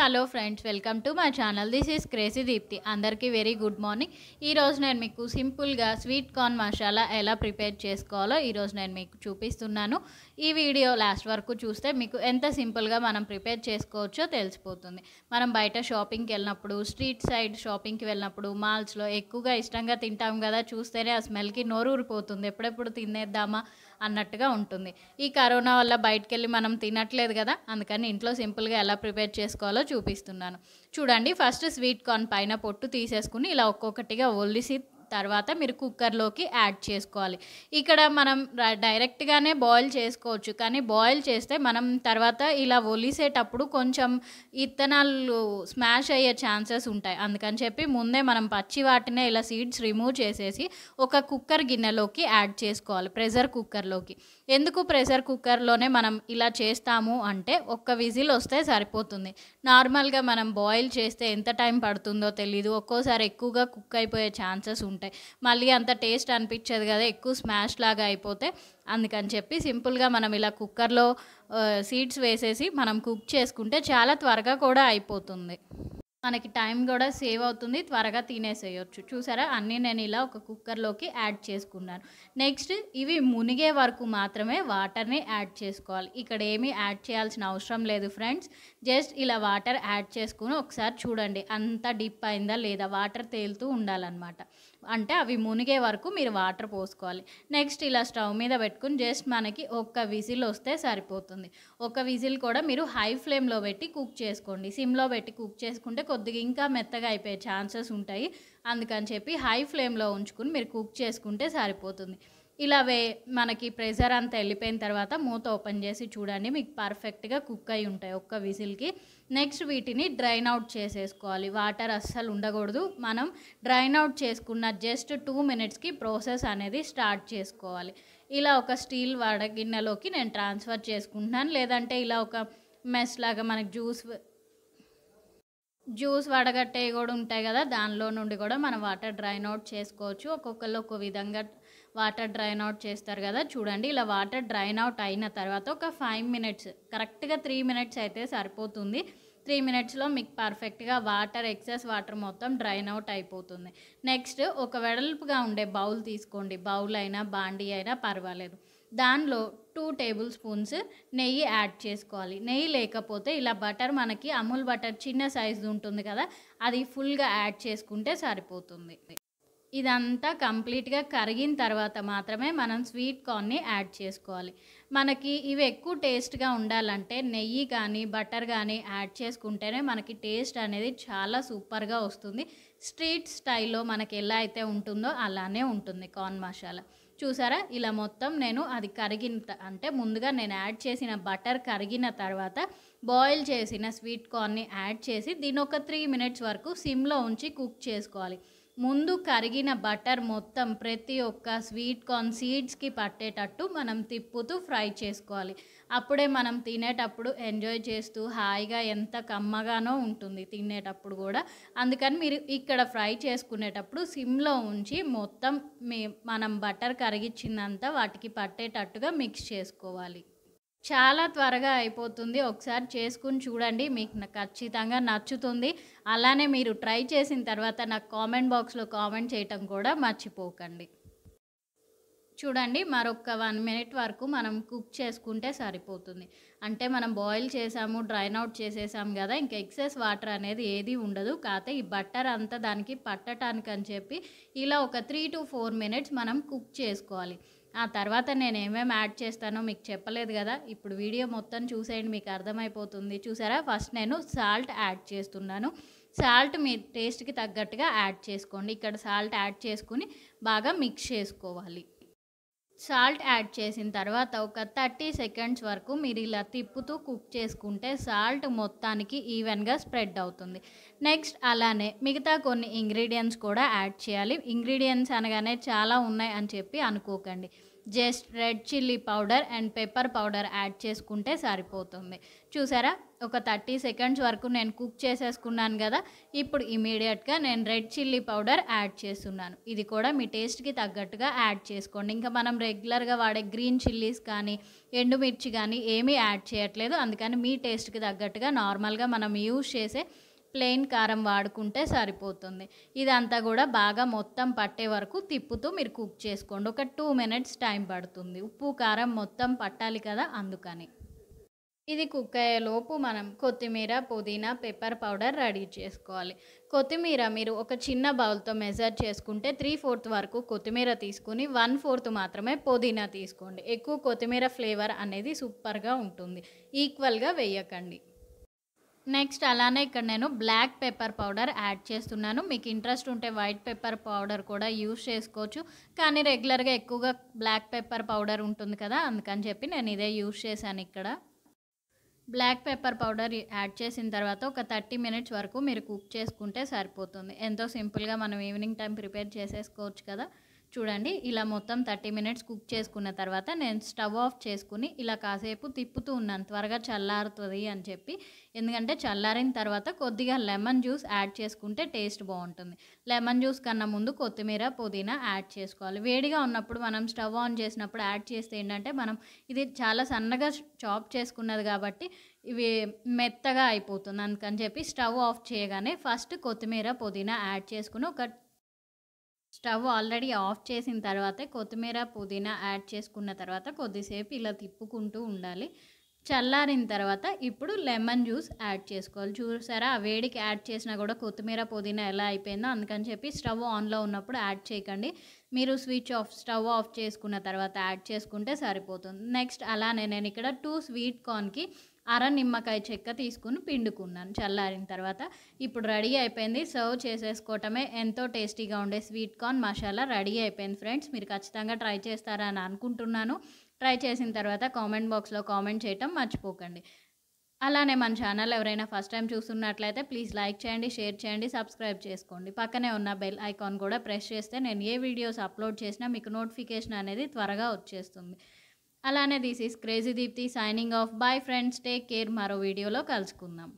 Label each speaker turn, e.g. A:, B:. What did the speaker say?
A: hello friends welcome to my channel this is crazy Deepthi అందరికీ very good morning ఈరోజు నేను మీకు సింపుల్గా స్వీట్ కార్న్ మసాలా ఎలా ప్రిపేర్ చేసుకోవాలో ఈరోజు నేను మీకు చూపిస్తున్నాను ఈ వీడియో లాస్ట్ వరకు చూస్తే మీకు ఎంత సింపుల్గా మనం ప్రిపేర్ చేసుకోవచ్చో తెలిసిపోతుంది మనం బయట షాపింగ్కి వెళ్ళినప్పుడు స్ట్రీట్ సైడ్ షాపింగ్కి వెళ్ళినప్పుడు మాల్స్లో ఎక్కువగా ఇష్టంగా తింటాం కదా చూస్తేనే ఆ స్మెల్కి నోరూరిపోతుంది ఎప్పుడెప్పుడు తినేద్దామా అన్నట్టుగా ఉంటుంది ఈ కరోనా వల్ల బయటకు వెళ్ళి మనం తినట్లేదు కదా అందుకని ఇంట్లో సింపుల్గా ఎలా ప్రిపేర్ చేసుకోవాలో చూపిస్తున్నాను చూడండి ఫస్ట్ స్వీట్ కార్న్ పైన పొట్టు తీసేసుకుని ఇలా ఒక్కొక్కటిగా ఒలిసి తర్వాత మీరు కుక్కర్లోకి యాడ్ చేసుకోవాలి ఇక్కడ మనం డైరెక్ట్గానే బాయిల్ చేసుకోవచ్చు కానీ బాయిల్ చేస్తే మనం తర్వాత ఇలా ఒలిసేటప్పుడు కొంచెం ఇత్తనాలు స్మాష్ అయ్యే ఛాన్సెస్ ఉంటాయి అందుకని చెప్పి ముందే మనం పచ్చి వాటినే ఇలా సీడ్స్ రిమూవ్ చేసేసి ఒక కుక్కర్ గిన్నెలోకి యాడ్ చేసుకోవాలి ప్రెషర్ కుక్కర్లోకి ఎందుకు ప్రెషర్ కుక్కర్లోనే మనం ఇలా చేస్తాము అంటే ఒక్క విజిల్ వస్తే సరిపోతుంది నార్మల్గా మనం బాయిల్ చేస్తే ఎంత టైం పడుతుందో తెలీదు ఒక్కోసారి ఎక్కువగా కుక్ అయిపోయే ఛాన్సెస్ ఉంటాయి ఉంటాయి మళ్ళీ అంత టేస్ట్ అనిపించదు కదా ఎక్కువ స్మాష్ లాగా అయిపోతే అందుకని చెప్పి సింపుల్గా మనం ఇలా కుక్కర్లో సీడ్స్ వేసేసి మనం కుక్ చేసుకుంటే చాలా త్వరగా కూడా అయిపోతుంది మనకి టైం కూడా సేవ్ అవుతుంది త్వరగా తినేసేయచ్చు చూసారా అన్నీ నేను ఇలా ఒక కుక్కర్లోకి యాడ్ చేసుకున్నాను నెక్స్ట్ ఇవి మునిగే వరకు మాత్రమే వాటర్ని యాడ్ చేసుకోవాలి ఇక్కడ ఏమీ యాడ్ చేయాల్సిన అవసరం లేదు ఫ్రెండ్స్ జస్ట్ ఇలా వాటర్ యాడ్ చేసుకుని ఒకసారి చూడండి అంత డిప్ అయిందా లేదా వాటర్ తేలుతూ ఉండాలన్నమాట అంటే అవి మునిగే వరకు మీరు వాటర్ పోసుకోవాలి నెక్స్ట్ ఇలా స్టవ్ మీద పెట్టుకుని జస్ట్ మనకి ఒక్క విజిల్ వస్తే సరిపోతుంది ఒక విజిల్ కూడా మీరు హై ఫ్లేమ్లో పెట్టి కుక్ చేసుకోండి సిమ్లో పెట్టి కుక్ చేసుకుంటే కొద్దిగా ఇంకా మెత్తగా అయిపోయే ఛాన్సెస్ ఉంటాయి అందుకని చెప్పి హై ఫ్లేమ్లో ఉంచుకుని మీరు కుక్ చేసుకుంటే సరిపోతుంది ఇలా వే మనకి ప్రెషర్ అంతా వెళ్ళిపోయిన తర్వాత మూత ఓపెన్ చేసి చూడండి మీకు పర్ఫెక్ట్గా కుక్ అయి ఉంటాయి ఒక్క విజిల్కి నెక్స్ట్ వీటిని డ్రైన్ అవుట్ చేసేసుకోవాలి వాటర్ అస్సలు ఉండకూడదు మనం డ్రైన్ అవుట్ చేసుకున్న జస్ట్ టూ మినిట్స్కి ప్రాసెస్ అనేది స్టార్ట్ చేసుకోవాలి ఇలా ఒక స్టీల్ వడగిన్నెలోకి నేను ట్రాన్స్ఫర్ చేసుకుంటున్నాను లేదంటే ఇలా ఒక మెస్ లాగా మనకి జ్యూస్ జ్యూస్ వడగట్టే కూడా ఉంటాయి కదా దానిలో నుండి కూడా మనం వాటర్ డ్రైన్ అవుట్ చేసుకోవచ్చు ఒక్కొక్కరు ఒక్కో విధంగా వాటర్ డ్రైన్ అవుట్ చేస్తారు కదా చూడండి ఇలా వాటర్ డ్రైన్ అవుట్ అయిన తర్వాత ఒక ఫైవ్ మినిట్స్ కరెక్ట్గా త్రీ మినిట్స్ అయితే సరిపోతుంది త్రీ మినిట్స్లో మీకు పర్ఫెక్ట్గా వాటర్ ఎక్సెస్ వాటర్ మొత్తం డ్రైన్ అవుట్ అయిపోతుంది నెక్స్ట్ ఒక వెడల్పుగా ఉండే బౌల్ తీసుకోండి బౌల్ అయినా బాండీ అయినా పర్వాలేదు దానిలో టూ టేబుల్ స్పూన్స్ నెయ్యి యాడ్ చేసుకోవాలి నెయ్యి లేకపోతే ఇలా బటర్ మనకి అమూల్ బటర్ చిన్న సైజు ఉంటుంది కదా అది ఫుల్గా యాడ్ చేసుకుంటే సరిపోతుంది ఇదంతా కంప్లీట్గా కరిగిన తర్వాత మాత్రమే మనం స్వీట్ కార్న్ని యాడ్ చేసుకోవాలి మనకి ఇవి ఎక్కువ టేస్ట్గా ఉండాలంటే నెయ్యి కానీ బటర్ కానీ యాడ్ చేసుకుంటేనే మనకి టేస్ట్ అనేది చాలా సూపర్గా వస్తుంది స్ట్రీట్ స్టైల్లో మనకి ఎలా అయితే ఉంటుందో అలానే ఉంటుంది కార్న్ మసాలా చూసారా ఇలా మొత్తం నేను అది కరిగిన అంటే ముందుగా నేను యాడ్ చేసిన బటర్ కరిగిన తర్వాత బాయిల్ చేసిన స్వీట్ కార్న్ని యాడ్ చేసి దీని ఒక త్రీ మినిట్స్ వరకు సిమ్లో ఉంచి కుక్ చేసుకోవాలి ముందు కరిగిన బటర్ మొత్తం ప్రతి ఒక్క స్వీట్ కార్న్ సీడ్స్కి పట్టేటట్టు మనం తిప్పుతూ ఫ్రై చేసుకోవాలి అప్పుడే మనం తినేటప్పుడు ఎంజాయ్ చేస్తూ హాయిగా ఎంత కమ్మగానో ఉంటుంది తినేటప్పుడు కూడా అందుకని మీరు ఇక్కడ ఫ్రై చేసుకునేటప్పుడు సిమ్లో ఉంచి మొత్తం మనం బటర్ కరిగిచ్చిందంతా వాటికి పట్టేటట్టుగా మిక్స్ చేసుకోవాలి చాలా త్వరగా అయిపోతుంది ఒకసారి చేసుకుని చూడండి మీకు ఖచ్చితంగా నచ్చుతుంది అలానే మీరు ట్రై చేసిన తర్వాత నాకు కామెంట్ బాక్స్లో కామెంట్ చేయటం కూడా మర్చిపోకండి చూడండి మరొక వన్ మినిట్ వరకు మనం కుక్ చేసుకుంటే సరిపోతుంది అంటే మనం బాయిల్ చేసాము డ్రైన్ అవుట్ చేసేసాము కదా ఇంకా ఎక్సెస్ వాటర్ అనేది ఏది ఉండదు కాకపోతే ఈ బట్టర్ అంతా దానికి పట్టడానికి అని చెప్పి ఇలా ఒక త్రీ టు ఫోర్ మినిట్స్ మనం కుక్ చేసుకోవాలి ఆ తర్వాత నేను ఏమేమి యాడ్ చేస్తానో మీకు చెప్పలేదు కదా ఇప్పుడు వీడియో మొత్తం చూసేయండి మీకు అర్థమైపోతుంది చూసారా ఫస్ట్ నేను సాల్ట్ యాడ్ చేస్తున్నాను సాల్ట్ మీ టేస్ట్కి తగ్గట్టుగా యాడ్ చేసుకోండి ఇక్కడ సాల్ట్ యాడ్ చేసుకుని బాగా మిక్స్ చేసుకోవాలి సాల్ట్ యాడ్ చేసిన తర్వాత ఒక థర్టీ సెకండ్స్ వరకు మీరు ఇలా తిప్పుతూ కుక్ చేసుకుంటే సాల్ట్ మొత్తానికి ఈవెన్గా స్ప్రెడ్ అవుతుంది నెక్స్ట్ అలానే మిగతా కొన్ని ఇంగ్రీడియంట్స్ కూడా యాడ్ చేయాలి ఇంగ్రీడియంట్స్ అనగానే చాలా ఉన్నాయి అని చెప్పి అనుకోకండి just red chilli powder and pepper powder add చేసుకుంటే సరిపోతుంది చూసారా ఒక థర్టీ సెకండ్స్ వరకు నేను కుక్ చేసేసుకున్నాను కదా ఇప్పుడు ఇమీడియట్గా నేను రెడ్ చిల్లీ పౌడర్ యాడ్ చేస్తున్నాను ఇది కూడా మీ టేస్ట్కి తగ్గట్టుగా యాడ్ చేసుకోండి ఇంకా మనం రెగ్యులర్గా వాడే గ్రీన్ చిల్లీస్ కానీ ఎండుమిర్చి కానీ ఏమీ యాడ్ చేయట్లేదు అందుకని మీ టేస్ట్కి తగ్గట్టుగా నార్మల్గా మనం యూజ్ చేసే ప్లెయిన్ కారం వాడుకుంటే సరిపోతుంది ఇదంతా కూడా బాగా మొత్తం పట్టే వరకు తిప్పుతూ మీరు కుక్ చేసుకోండి ఒక టూ మినిట్స్ టైం పడుతుంది ఉప్పు కారం మొత్తం పట్టాలి కదా అందుకని ఇది కుక్ అయ్యేలోపు మనం కొత్తిమీర పుదీనా పెప్పర్ పౌడర్ రెడీ చేసుకోవాలి కొత్తిమీర మీరు ఒక చిన్న బౌల్తో మెజర్ చేసుకుంటే త్రీ ఫోర్త్ వరకు కొత్తిమీర తీసుకుని వన్ ఫోర్త్ మాత్రమే పుదీనా తీసుకోండి ఎక్కువ కొత్తిమీర ఫ్లేవర్ అనేది సూపర్గా ఉంటుంది ఈక్వల్గా వేయకండి నెక్స్ట్ అలానే ఇక్కడ నేను బ్లాక్ పెప్పర్ పౌడర్ యాడ్ చేస్తున్నాను మీకు ఇంట్రెస్ట్ ఉంటే వైట్ పెప్పర్ పౌడర్ కూడా యూస్ చేసుకోవచ్చు కానీ రెగ్యులర్గా ఎక్కువగా బ్లాక్ పెప్పర్ పౌడర్ ఉంటుంది కదా అందుకని చెప్పి నేను ఇదే యూస్ చేశాను ఇక్కడ బ్లాక్ పెప్పర్ పౌడర్ యాడ్ చేసిన తర్వాత ఒక థర్టీ మినిట్స్ వరకు మీరు కుక్ చేసుకుంటే సరిపోతుంది ఎంతో సింపుల్గా మనం ఈవినింగ్ టైం ప్రిపేర్ చేసేసుకోవచ్చు కదా చూడండి ఇలా మొత్తం థర్టీ మినిట్స్ కుక్ చేసుకున్న తర్వాత నేను స్టవ్ ఆఫ్ చేసుకుని ఇలా కాసేపు తిప్పుతూ ఉన్నాను త్వరగా చల్లారుతుంది అని చెప్పి ఎందుకంటే చల్లారిన తర్వాత కొద్దిగా లెమన్ జ్యూస్ యాడ్ చేసుకుంటే టేస్ట్ బాగుంటుంది లెమన్ జ్యూస్ కన్నా ముందు కొత్తిమీర పుదీనా యాడ్ చేసుకోవాలి వేడిగా ఉన్నప్పుడు మనం స్టవ్ ఆన్ చేసినప్పుడు యాడ్ చేస్తే ఏంటంటే మనం ఇది చాలా సన్నగా చాప్ చేసుకున్నది కాబట్టి ఇవి మెత్తగా అయిపోతుంది అందుకని చెప్పి స్టవ్ ఆఫ్ చేయగానే ఫస్ట్ కొత్తిమీర పుదీనా యాడ్ చేసుకుని ఒక స్టవ్ ఆల్రెడీ ఆఫ్ చేసిన తర్వాతే కొత్తిమీర పుదీనా యాడ్ చేసుకున్న తర్వాత కొద్దిసేపు ఇలా తిప్పుకుంటూ ఉండాలి చల్లారిన తర్వాత ఇప్పుడు లెమన్ జ్యూస్ యాడ్ చేసుకోవాలి చూసారా ఆ వేడికి యాడ్ చేసినా కూడా కొత్తిమీర పుదీనా ఎలా అయిపోయిందో అందుకని చెప్పి స్టవ్ ఆన్లో ఉన్నప్పుడు యాడ్ చేయకండి మీరు స్విచ్ ఆఫ్ స్టవ్ ఆఫ్ చేసుకున్న తర్వాత యాడ్ చేసుకుంటే సరిపోతుంది నెక్స్ట్ అలానే నేను ఇక్కడ టూ స్వీట్ కార్న్కి అర నిమ్మకాయ చెక్క తీసుకుని పిండుకున్నాను చల్లారిన తర్వాత ఇప్పుడు రెడీ అయిపోయింది సర్వ్ చేసేసుకోవటమే ఎంతో టేస్టీగా ఉండే స్వీట్ కార్న్ మసాలా రెడీ అయిపోయింది ఫ్రెండ్స్ మీరు ఖచ్చితంగా ట్రై చేస్తారని అనుకుంటున్నాను ట్రై చేసిన తర్వాత కామెంట్ బాక్స్లో కామెంట్ చేయటం మర్చిపోకండి అలానే మన ఛానల్ ఎవరైనా ఫస్ట్ టైం చూస్తున్నట్లయితే ప్లీజ్ లైక్ చేయండి షేర్ చేయండి సబ్స్క్రైబ్ చేసుకోండి పక్కనే ఉన్న బెల్ ఐకాన్ కూడా ప్రెస్ చేస్తే నేను ఏ వీడియోస్ అప్లోడ్ చేసినా మీకు నోటిఫికేషన్ అనేది త్వరగా వచ్చేస్తుంది అలానే this is crazy Deepthi signing off bye friends take care మరో వీడియోలో కలుసుకుందాం